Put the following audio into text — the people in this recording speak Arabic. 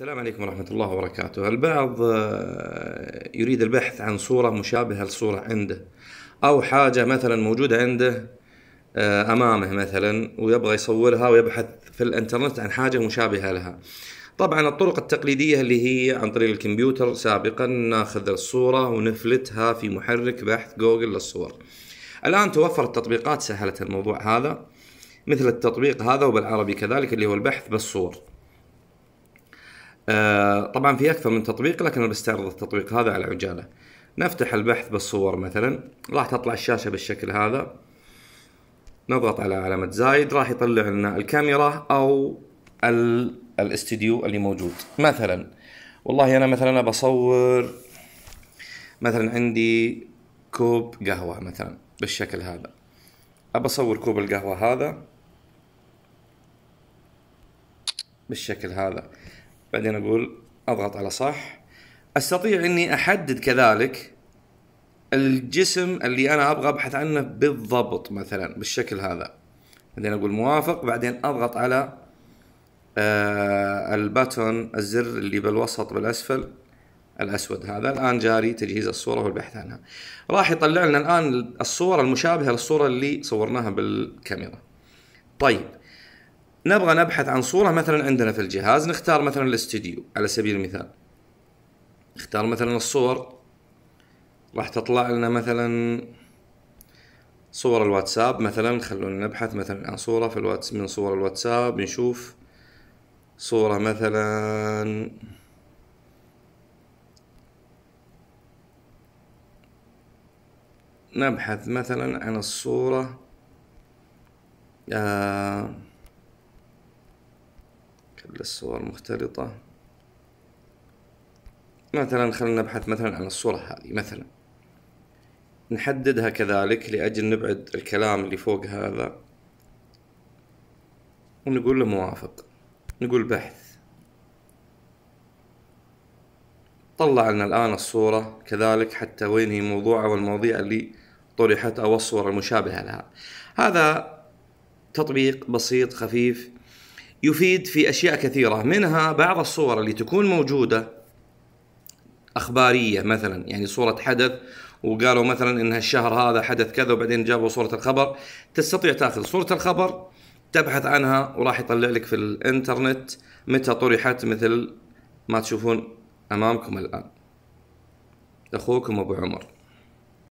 السلام عليكم ورحمة الله وبركاته البعض آه، يريد البحث عن صورة مشابهة لصورة عنده أو حاجة مثلا موجودة عنده آه، أمامه مثلا ويبغى يصورها ويبحث في الإنترنت عن حاجة مشابهة لها طبعا الطرق التقليدية اللي هي عن طريق الكمبيوتر سابقا ناخذ الصورة ونفلتها في محرك بحث جوجل للصور الآن توفرت تطبيقات سهلت الموضوع هذا مثل التطبيق هذا وبالعربي كذلك اللي هو البحث بالصور آه، طبعا في اكثر من تطبيق لكن انا بستعرض التطبيق هذا على عجاله نفتح البحث بالصور مثلا راح تطلع الشاشه بالشكل هذا نضغط على علامه زايد راح يطلع لنا الكاميرا او الاستديو اللي موجود مثلا والله انا مثلا بصور مثلا عندي كوب قهوه مثلا بالشكل هذا ابى اصور كوب القهوه هذا بالشكل هذا بعدين اقول اضغط على صح استطيع اني احدد كذلك الجسم اللي انا ابغى ابحث عنه بالضبط مثلا بالشكل هذا بعدين اقول موافق بعدين اضغط على آه الباتون الزر اللي بالوسط بالاسفل الاسود هذا الان جاري تجهيز الصوره والبحث عنها راح يطلع لنا الان الصوره المشابهه للصوره اللي صورناها بالكاميرا طيب نبغى نبحث عن صورة مثلا عندنا في الجهاز نختار مثلا الاستديو على سبيل المثال نختار مثلا الصور راح تطلع لنا مثلا صور الواتساب مثلا خلونا نبحث مثلا عن صورة في الواتس من صور الواتساب نشوف صورة مثلا نبحث مثلا عن الصورة آه كل الصور مختلطة مثلا خلينا نبحث مثلا عن الصورة هذه مثلا نحددها كذلك لأجل نبعد الكلام اللي فوق هذا ونقول له موافق نقول بحث طلع لنا الآن الصورة كذلك حتى وين هي موضوعة والمواضيع اللي طرحت أو الصور المشابهة لها هذا تطبيق بسيط خفيف يفيد في اشياء كثيره منها بعض الصور اللي تكون موجوده اخباريه مثلا يعني صوره حدث وقالوا مثلا ان الشهر هذا حدث كذا وبعدين جابوا صوره الخبر تستطيع تاخذ صوره الخبر تبحث عنها وراح يطلع لك في الانترنت متى طرحت مثل ما تشوفون امامكم الان اخوكم ابو عمر